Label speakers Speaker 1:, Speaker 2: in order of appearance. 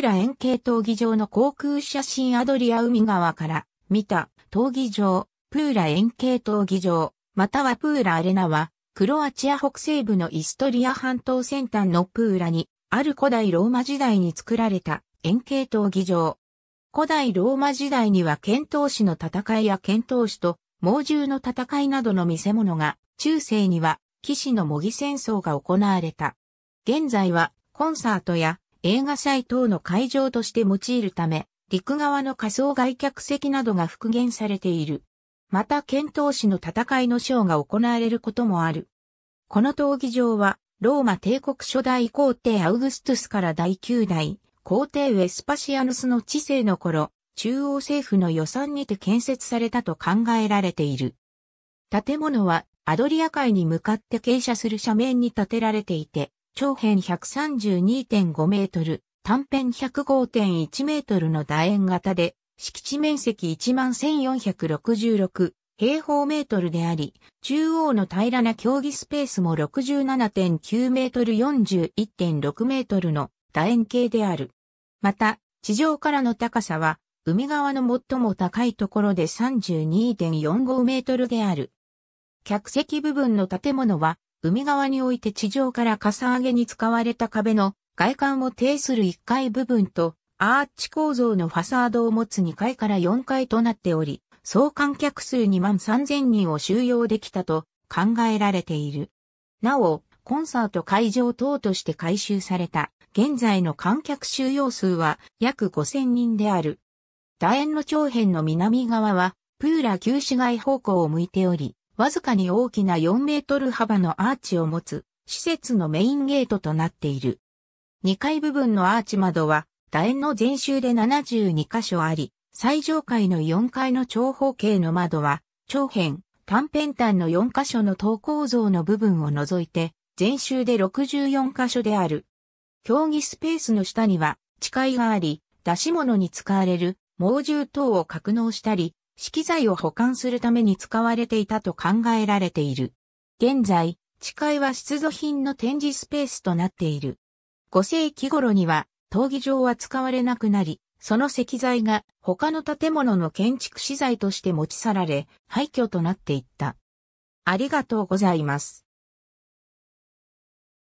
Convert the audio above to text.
Speaker 1: 浦円形闘技場の航空写真アドリア海側から見た闘技場、プーラ円形闘技場、またはプーラアレナは、クロアチア北西部のイストリア半島先端のプーラに、ある古代ローマ時代に作られた円形闘技場。古代ローマ時代には剣闘士の戦いや剣闘士と猛獣の戦いなどの見せ物が、中世には騎士の模擬戦争が行われた。現在はコンサートや映画祭等の会場として用いるため、陸側の仮想外客席などが復元されている。また剣闘士の戦いのショーが行われることもある。この闘技場は、ローマ帝国初代皇帝アウグストゥスから第9代、皇帝ウェスパシアヌスの治世の頃、中央政府の予算にて建設されたと考えられている。建物はアドリア海に向かって傾斜する斜面に建てられていて、長辺132.5メートル、短辺105.1メートルの楕円型で、敷地面積11,466平方メートルであり、中央の平らな競技スペースも67.9メートル41.6メートルの楕円形である。また、地上からの高さは、海側の最も高いところで32.45メートルである。客席部分の建物は、海側において地上からかさ上げに使われた壁の外観を呈する1階部分とアーチ構造のファサードを持つ2階から4階となっており、総観客数2万3000人を収容できたと考えられている。なお、コンサート会場等として改修された現在の観客収容数は約5000人である。楕円の長辺の南側はプーラ旧市街方向を向いており、わずかに大きな4メートル幅のアーチを持つ施設のメインゲートとなっている。2階部分のアーチ窓は楕円の全周で72箇所あり、最上階の4階の長方形の窓は長辺、短辺端の4箇所の等構造の部分を除いて、全周で64箇所である。競技スペースの下には、地階があり、出し物に使われる猛獣等を格納したり、資機材を保管するために使われていたと考えられている。現在、地階は出土品の展示スペースとなっている。5世紀頃には、闘技場は使われなくなり、その石材が他の建物の建築資材として持ち去られ、廃墟となっていった。ありがとうございます。